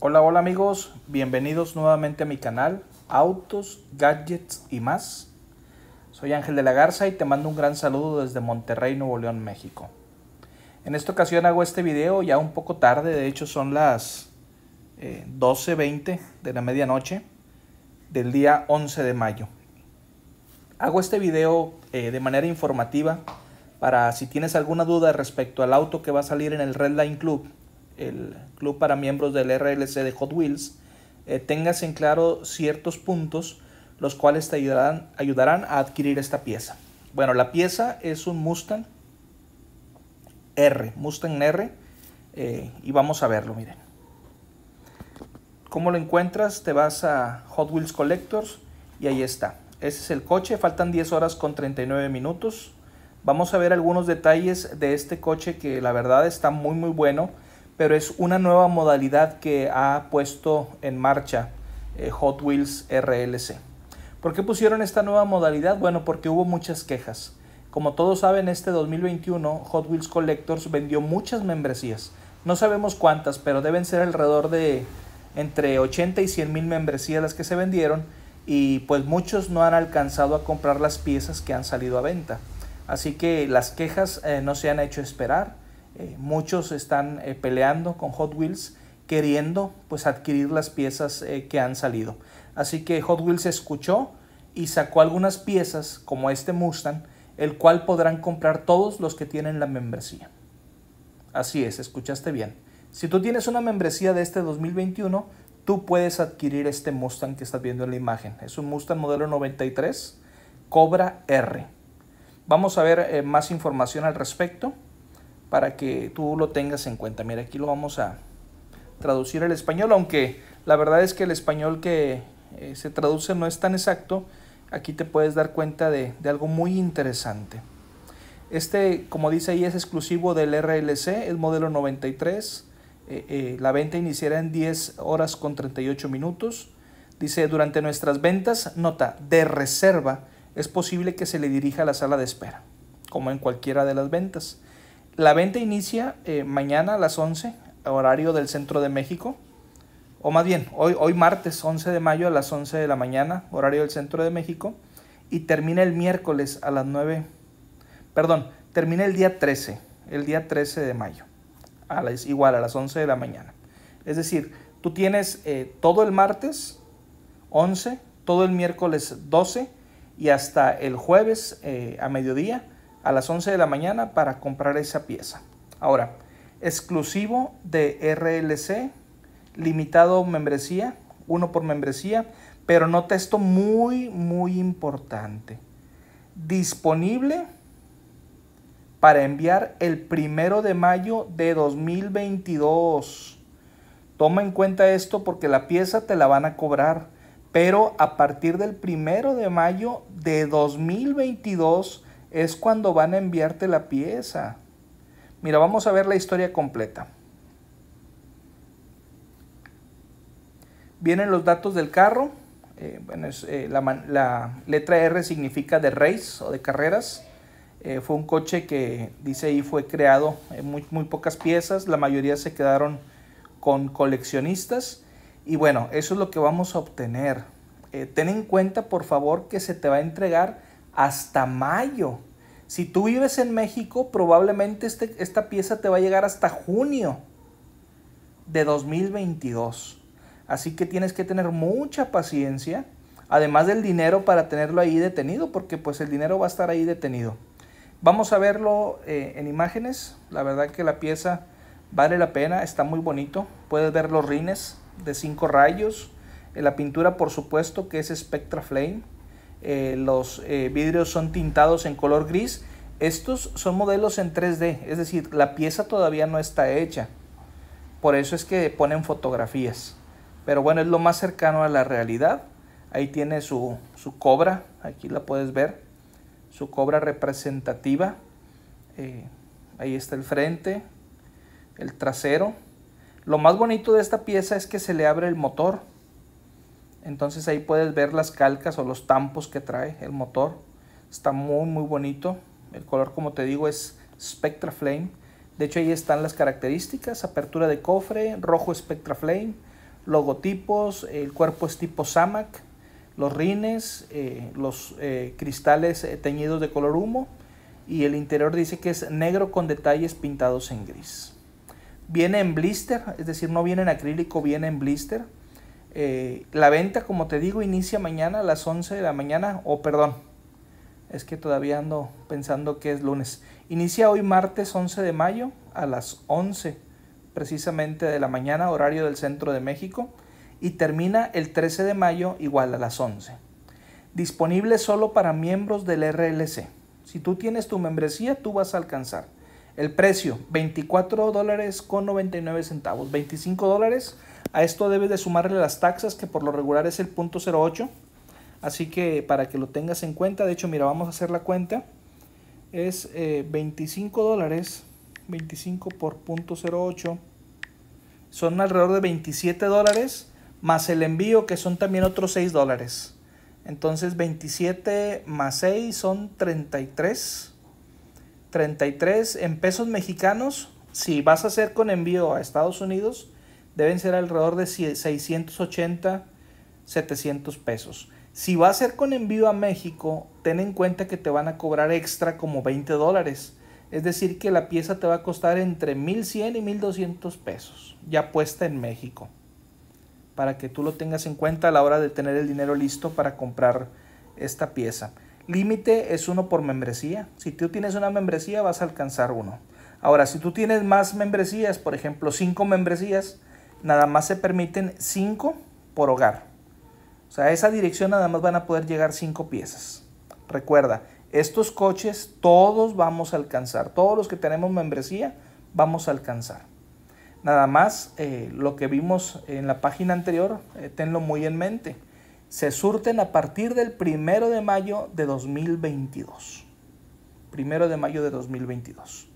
Hola, hola amigos, bienvenidos nuevamente a mi canal Autos, Gadgets y más. Soy Ángel de la Garza y te mando un gran saludo desde Monterrey, Nuevo León, México. En esta ocasión hago este video ya un poco tarde, de hecho son las 12.20 eh, de la medianoche del día 11 de mayo. Hago este video eh, de manera informativa para si tienes alguna duda respecto al auto que va a salir en el Redline Club el club para miembros del RLC de Hot Wheels, eh, tengas en claro ciertos puntos los cuales te ayudarán, ayudarán a adquirir esta pieza. Bueno, la pieza es un Mustang R, Mustang R, eh, y vamos a verlo, miren. ¿Cómo lo encuentras? Te vas a Hot Wheels Collectors y ahí está. Ese es el coche, faltan 10 horas con 39 minutos. Vamos a ver algunos detalles de este coche que la verdad está muy muy bueno pero es una nueva modalidad que ha puesto en marcha eh, Hot Wheels RLC. ¿Por qué pusieron esta nueva modalidad? Bueno, porque hubo muchas quejas. Como todos saben, este 2021 Hot Wheels Collectors vendió muchas membresías. No sabemos cuántas, pero deben ser alrededor de entre 80 y 100 mil membresías las que se vendieron y pues muchos no han alcanzado a comprar las piezas que han salido a venta. Así que las quejas eh, no se han hecho esperar eh, muchos están eh, peleando con Hot Wheels queriendo pues adquirir las piezas eh, que han salido. Así que Hot Wheels escuchó y sacó algunas piezas como este Mustang, el cual podrán comprar todos los que tienen la membresía. Así es, escuchaste bien. Si tú tienes una membresía de este 2021, tú puedes adquirir este Mustang que estás viendo en la imagen. Es un Mustang modelo 93 Cobra R. Vamos a ver más información al respecto para que tú lo tengas en cuenta. Mira, aquí lo vamos a traducir al español, aunque la verdad es que el español que eh, se traduce no es tan exacto. Aquí te puedes dar cuenta de, algo muy interesante. Este, como dice ahí, es exclusivo del RLC, el modelo 93. Eh, eh, la venta iniciará en 10 horas con 38 minutos. Dice, durante nuestras ventas, nota, de reserva, es posible que se le dirija a la sala de espera, como en cualquiera de las ventas. La venta inicia eh, mañana a las 11, horario del centro de México. O más bien, hoy, hoy martes 11 de mayo a las 11 de la mañana, horario del centro de México. Y termina el miércoles a las 9. Perdón, termina el día 13, el día 13 de mayo. A igual a las 11 de la mañana. Es decir, tú tienes eh, todo el martes 11, todo el miércoles 12 y hasta el jueves eh, a mediodía a las 11 de la mañana para comprar esa pieza. Ahora, exclusivo de RLC, limitado membresía, uno por membresía, pero nota esto muy, muy importante. Disponible para enviar el primero de mayo de 2022. Toma en cuenta esto porque la pieza te la van a cobrar, pero a partir del primero de mayo de 2022 es cuando van a enviarte la pieza. Mira, vamos a ver la historia completa. Vienen los datos del carro. Eh, eh, la, letra R significa de race o de carreras. Eh, fue un coche que, dice ahí, fue creado en muy, muy pocas piezas. La mayoría se quedaron con coleccionistas. Y bueno, eso es lo que vamos a obtener. ten en cuenta, por favor, que se te va a entregar hasta mayo. Si tú vives en México, probablemente este, esta pieza te va a llegar hasta junio de 2022. Así que tienes que tener mucha paciencia, además del dinero para tenerlo ahí detenido, porque pues el dinero va a estar ahí detenido. Vamos a verlo eh, en imágenes. La verdad que la pieza vale la pena, está muy bonito. Puedes ver los rines de cinco rayos. Eh, la pintura, por supuesto, que es Spectra Flame. Eh, los eh, vidrios son tintados en color gris. Estos son modelos en 3D, es decir, la pieza todavía no está hecha. Por eso es que ponen fotografías. Pero bueno, es lo más cercano a la realidad. Ahí tiene su, su cobra, aquí la puedes ver, su cobra representativa. Eh, ahí está el frente, el trasero. Lo más bonito de esta pieza es que se le abre el motor entonces ahí puedes ver las calcas o los tampos que trae el motor. Está muy muy bonito. El color como te digo es Spectra Flame. De hecho ahí están las características. Apertura de cofre, rojo Spectra Flame, logotipos, el cuerpo es tipo Samac, los rines, eh, los eh, cristales eh, teñidos de color humo y el interior dice que es negro con detalles pintados en gris. Viene en blister, es decir, no viene en acrílico, viene en blister eh, la venta, como te digo, inicia mañana a las 11 de la mañana, o perdón, es que todavía ando pensando que es lunes. Inicia hoy martes 11 de mayo a las 11 precisamente de la mañana, horario del centro de México, y termina el 13 de mayo igual a las 11. Disponible solo para miembros del RLC. Si tú tienes tu membresía, tú vas a alcanzar. El precio, 24 dólares con 99 centavos, 25 dólares a esto debes de sumarle las taxas, que por lo regular es el .08. Así que para que lo tengas en cuenta, de hecho, mira, vamos a hacer la cuenta. Es 25 eh, dólares, 25 por .08. Son alrededor de 27 dólares, más el envío, que son también otros 6 dólares. Entonces 27 más 6 son 33. 33 en pesos mexicanos. Si vas a hacer con envío a Estados Unidos, deben ser alrededor de 680, 700 pesos. Si va a ser con envío a México, ten en cuenta que te van a cobrar extra como 20 dólares. Es decir, que la pieza te va a costar entre 1100 y 1200 pesos, ya puesta en México. Para que tú lo tengas en cuenta a la hora de tener el dinero listo para comprar esta pieza. Límite es uno por membresía. Si tú tienes una membresía, vas a alcanzar uno. Ahora, si tú tienes más membresías, por ejemplo, 5 membresías, nada más se permiten 5 por hogar. O sea, a esa dirección nada más van a poder llegar 5 piezas. Recuerda, estos coches todos vamos a alcanzar, todos los que tenemos membresía vamos a alcanzar. Nada más eh, lo que vimos en la página anterior, eh, tenlo muy en mente. Se surten a partir del primero de mayo de 2022. Primero de mayo de 2022.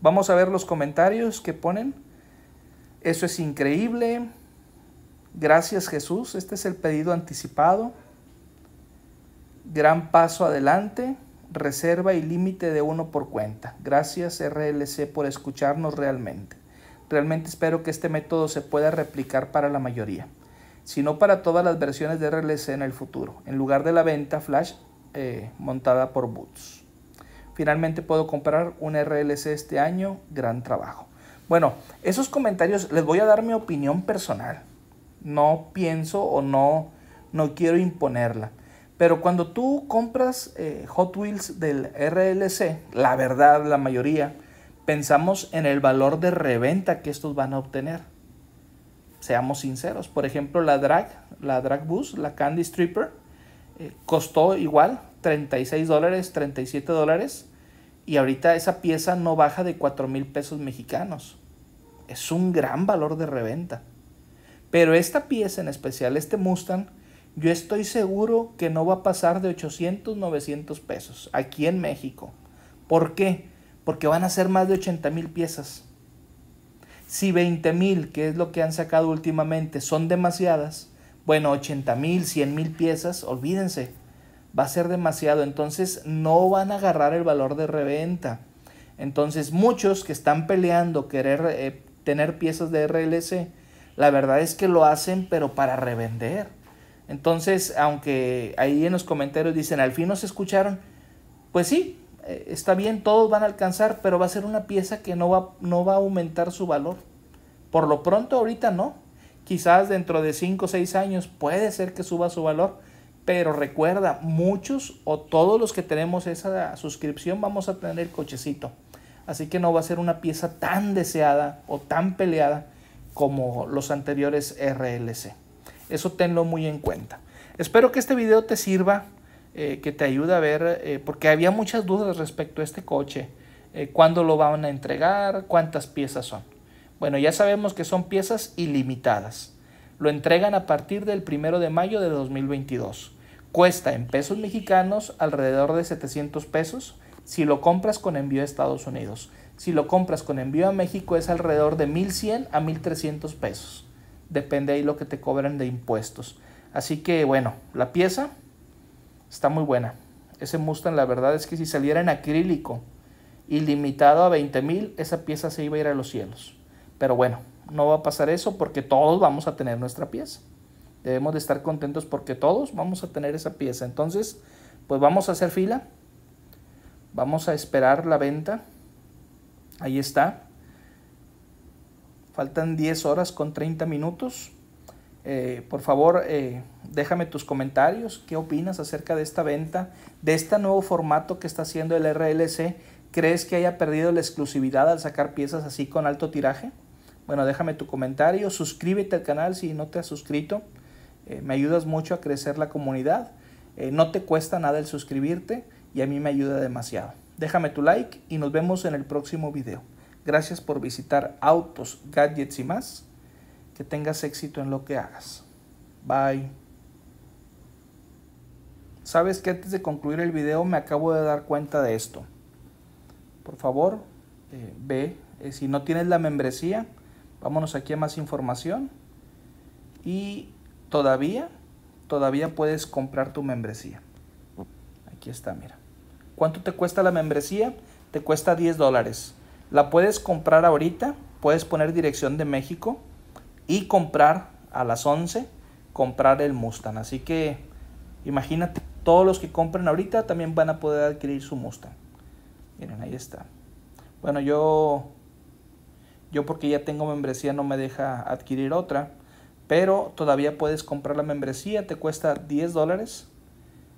Vamos a ver los comentarios que ponen. Eso es increíble. Gracias Jesús, este es el pedido anticipado. Gran paso adelante, reserva y límite de uno por cuenta. Gracias RLC por escucharnos realmente. Realmente espero que este método se pueda replicar para la mayoría, si no para todas las versiones de RLC en el futuro, en lugar de la venta flash eh, montada por Boots. Finalmente puedo comprar un RLC este año, gran trabajo. Bueno, esos comentarios les voy a dar mi opinión personal. No pienso o no, no quiero imponerla. Pero cuando tú compras eh, Hot Wheels del RLC, la verdad, la mayoría, pensamos en el valor de reventa que estos van a obtener. Seamos sinceros. Por ejemplo, la drag, la drag bus, la Candy Stripper, eh, costó igual 36 dólares, 37 dólares y ahorita esa pieza no baja de 4 mil pesos mexicanos. Es un gran valor de reventa. Pero esta pieza en especial, este Mustang, yo estoy seguro que no va a pasar de 800, 900 pesos aquí en México. ¿Por qué? Porque van a ser más de 80 mil piezas. Si 20 mil, que es lo que han sacado últimamente, son demasiadas, bueno, 80 mil, 100 mil piezas, olvídense, va a ser demasiado, entonces no van a agarrar el valor de reventa. Entonces muchos que están peleando querer eh, tener piezas de RLC, la verdad es que lo hacen pero para revender. Entonces, aunque ahí en los comentarios dicen, al fin nos escucharon, pues sí, eh, está bien, todos van a alcanzar, pero va a ser una pieza que no va, no va a aumentar su valor. Por lo pronto ahorita no. Quizás dentro de 5 o 6 años puede ser que suba su valor, pero recuerda, muchos o todos los que tenemos esa suscripción vamos a tener el cochecito. Así que no va a ser una pieza tan deseada o tan peleada como los anteriores RLC. Eso tenlo muy en cuenta. Espero que este video te sirva, eh, que te ayude a ver, eh, porque había muchas dudas respecto a este coche. Eh, ¿Cuándo lo van a entregar? ¿Cuántas piezas son? Bueno, ya sabemos que son piezas ilimitadas. Lo entregan a partir del 1 de mayo de 2022 cuesta en pesos mexicanos alrededor de 700 pesos si lo compras con envío a Estados Unidos. Si lo compras con envío a México es alrededor de 1100 a 1300 pesos. Depende ahí lo que te cobran de impuestos. Así que bueno, la pieza está muy buena. Ese Mustang la verdad es que si saliera en acrílico y limitado a 20,000, esa pieza se iba a ir a los cielos. Pero bueno, no va a pasar eso porque todos vamos a tener nuestra pieza. Debemos de estar contentos porque todos vamos a tener esa pieza. Entonces, pues vamos a hacer fila. Vamos a esperar la venta. Ahí está. Faltan 10 horas con 30 minutos. Eh, por favor, eh, déjame tus comentarios. ¿Qué opinas acerca de esta venta? De este nuevo formato que está haciendo el RLC. ¿Crees que haya perdido la exclusividad al sacar piezas así con alto tiraje? Bueno, déjame tu comentario. Suscríbete al canal si no te has suscrito. Eh, me ayudas mucho a crecer la comunidad. Eh, no te cuesta nada el suscribirte y a mí me ayuda demasiado. Déjame tu like y nos vemos en el próximo video. Gracias por visitar Autos, Gadgets y más. Que tengas éxito en lo que hagas. Bye. Sabes que antes de concluir el video me acabo de dar cuenta de esto. Por favor, eh, ve. si no tienes la membresía, vámonos aquí a más información. Y todavía, todavía puedes comprar tu membresía. Aquí está, mira. ¿Cuánto te cuesta la membresía? Te cuesta 10 dólares. La puedes comprar ahorita, puedes poner dirección de México y comprar a las 11, comprar el Mustang. Así que imagínate, todos los que compren ahorita también van a poder adquirir su Mustang. Miren, ahí está. Bueno, yo, yo porque ya tengo membresía no me deja adquirir otra pero todavía puedes comprar la membresía, te cuesta 10 dólares.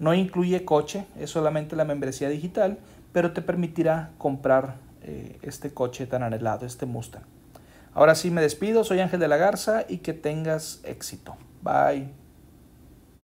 No incluye coche, es solamente la membresía digital, pero te permitirá comprar eh, este coche tan anhelado, este Mustang. Ahora sí me despido, soy Ángel de la Garza y que tengas éxito. Bye.